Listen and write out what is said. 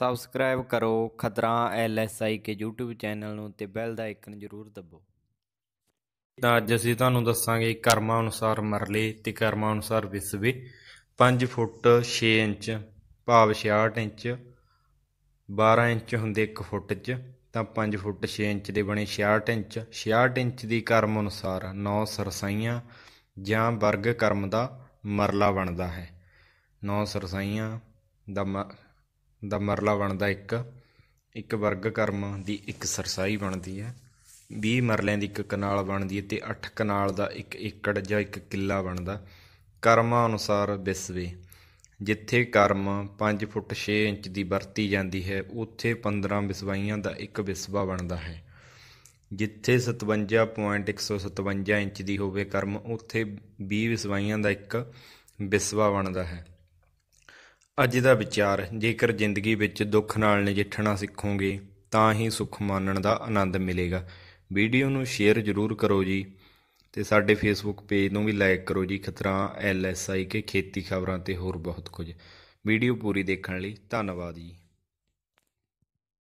subscribe ਕਰੋ ਖਤਰਾ ਐਲਐਸਆਈ ਕੇ YouTube channel ਨੂੰ ਤੇ ਬੈਲ ਦਾ ਆਈਕਨ ਜ਼ਰੂਰ ਦਬੋ ਤਾਂ ਅੱਜ ਅਸੀਂ ਤੁਹਾਨੂੰ ਦੱਸਾਂਗੇ ਕਰਮਾ ਅਨੁਸਾਰ ਮਰਲੇ ਤੇ ਕਰਮਾ ਅਨੁਸਾਰ ਵਿਸਵੇ 5 ਫੁੱਟ 6 ਇੰਚ ਭਾਵ 66 ਇੰਚ 12 ਇੰਚ ਹੁੰਦੇ 1 ਫੁੱਟ 'ਚ ਤਾਂ 5 ਫੁੱਟ 6 ਇੰਚ ਦੇ ਬਣੇ 66 ਇੰਚ 66 ਇੰਚ ਦੀ ਕਰਮ ਅਨੁਸਾਰ 9 ਸਰਸਾਈਆਂ ਜਾਂ ਵਰਗ ਕਰਮ ਦਾ ਮਰਲਾ ਬਣਦਾ ਹੈ 9 ਸਰਸਾਈਆਂ ਦਾ ਦਾ ਮਰਲਾ ਬਣਦਾ ਇੱਕ ਇੱਕ ਵਰਗ ਕਰਮ ਦੀ ਇੱਕ ਸਰਸਾਈ ਬਣਦੀ ਹੈ 20 ਮਰਲਿਆਂ ਦੀ ਇੱਕ ਕਨਾਲ ਬਣਦੀ ਹੈ ਤੇ 8 ਕਨਾਲ ਦਾ ਇੱਕ ਏਕੜ ਜਾਂ ਇੱਕ ਕਿੱਲਾ ਬਣਦਾ ਕਰਮਾਂ ਅਨੁਸਾਰ ਵਿਸਵੇ ਜਿੱਥੇ ਕਰਮ 5 ਫੁੱਟ 6 ਇੰਚ ਦੀ ਵਰਤੀ ਜਾਂਦੀ ਹੈ ਉੱਥੇ 15 ਵਿਸਵਾਈਆਂ ਦਾ ਇੱਕ ਵਿਸਵਾ ਬਣਦਾ ਹੈ ਜਿੱਥੇ 57.157 ਇੰਚ ਦੀ ਹੋਵੇ ਕਰਮ ਉੱਥੇ 20 ਵਿਸਵਾਈਆਂ ਦਾ ਇੱਕ ਵਿਸਵਾ ਬਣਦਾ ਹੈ ਅੱਜ ਦਾ ਵਿਚਾਰ ਜੇਕਰ ਜ਼ਿੰਦਗੀ ਵਿੱਚ ਦੁੱਖ ਨਾਲ ਨਜਿੱਠਣਾ ਸਿੱਖੋਗੇ ਤਾਂ ਹੀ ਸੁੱਖ ਮਾਣਨ ਦਾ ਆਨੰਦ ਮਿਲੇਗਾ ਵੀਡੀਓ ਨੂੰ ਸ਼ੇਅਰ ਜ਼ਰੂਰ ਕਰੋ ਜੀ ਤੇ ਸਾਡੇ ਫੇਸਬੁੱਕ ਪੇਜ ਨੂੰ ਵੀ ਲਾਈਕ ਕਰੋ ਜੀ ਖਤਰਾ ਐਲਐਸਆਈ ਕੇ ਖੇਤੀ ਖਬਰਾਂ ਤੇ ਹੋਰ ਬਹੁਤ ਕੁਝ ਵੀਡੀਓ ਪੂਰੀ ਦੇਖਣ ਲਈ ਧੰਨਵਾਦ ਜੀ